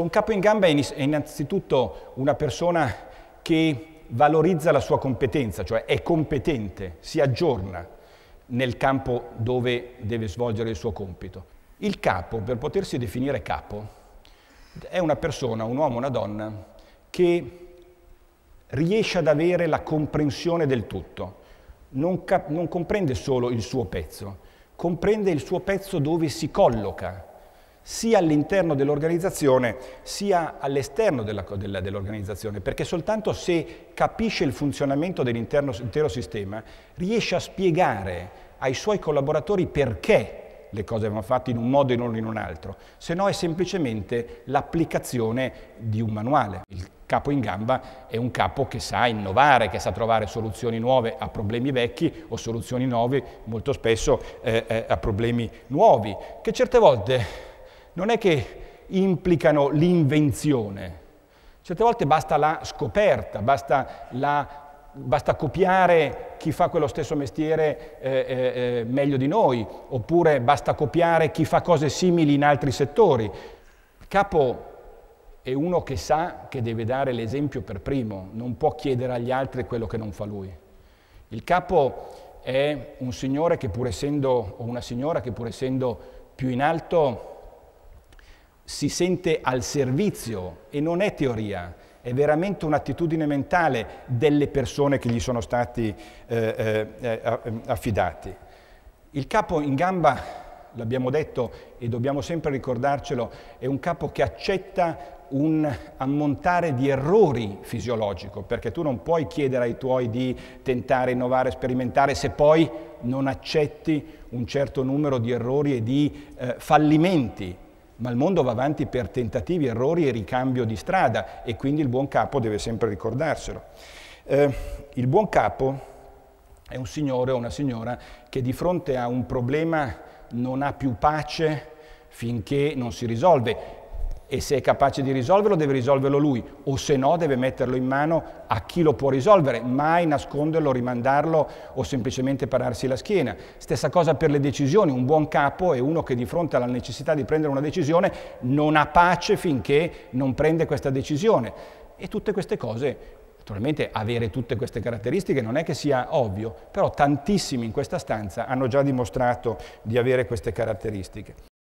Un capo in gamba è innanzitutto una persona che valorizza la sua competenza, cioè è competente, si aggiorna nel campo dove deve svolgere il suo compito. Il capo, per potersi definire capo, è una persona, un uomo, una donna, che riesce ad avere la comprensione del tutto, non, non comprende solo il suo pezzo, comprende il suo pezzo dove si colloca, sia all'interno dell'organizzazione sia all'esterno dell'organizzazione, perché soltanto se capisce il funzionamento dell'intero sistema riesce a spiegare ai suoi collaboratori perché le cose vanno fatte in un modo e non in un altro, se no è semplicemente l'applicazione di un manuale. Il capo in gamba è un capo che sa innovare, che sa trovare soluzioni nuove a problemi vecchi o soluzioni nuove molto spesso eh, eh, a problemi nuovi, che certe volte non è che implicano l'invenzione. Certe volte basta la scoperta, basta, la, basta copiare chi fa quello stesso mestiere eh, eh, eh meglio di noi, oppure basta copiare chi fa cose simili in altri settori. Il capo è uno che sa che deve dare l'esempio per primo, non può chiedere agli altri quello che non fa lui. Il capo è un signore che pur essendo, o una signora che pur essendo più in alto, si sente al servizio e non è teoria, è veramente un'attitudine mentale delle persone che gli sono stati eh, eh, eh ehm, affidati. Il capo in gamba, l'abbiamo detto e dobbiamo sempre ricordarcelo, è un capo che accetta un ammontare di errori fisiologico, perché tu non puoi chiedere ai tuoi di tentare, innovare, sperimentare se poi non accetti un certo numero di errori e di eh, fallimenti ma il mondo va avanti per tentativi, errori e ricambio di strada e quindi il buon capo deve sempre ricordarselo. Eh, il buon capo è un signore o una signora che di fronte a un problema non ha più pace finché non si risolve e se è capace di risolverlo deve risolverlo lui o se no deve metterlo in mano a chi lo può risolvere, mai nasconderlo, rimandarlo o semplicemente pararsi la schiena. Stessa cosa per le decisioni, un buon capo è uno che di fronte alla necessità di prendere una decisione non ha pace finché non prende questa decisione e tutte queste cose Naturalmente avere tutte queste caratteristiche non è che sia ovvio, però tantissimi in questa stanza hanno già dimostrato di avere queste caratteristiche.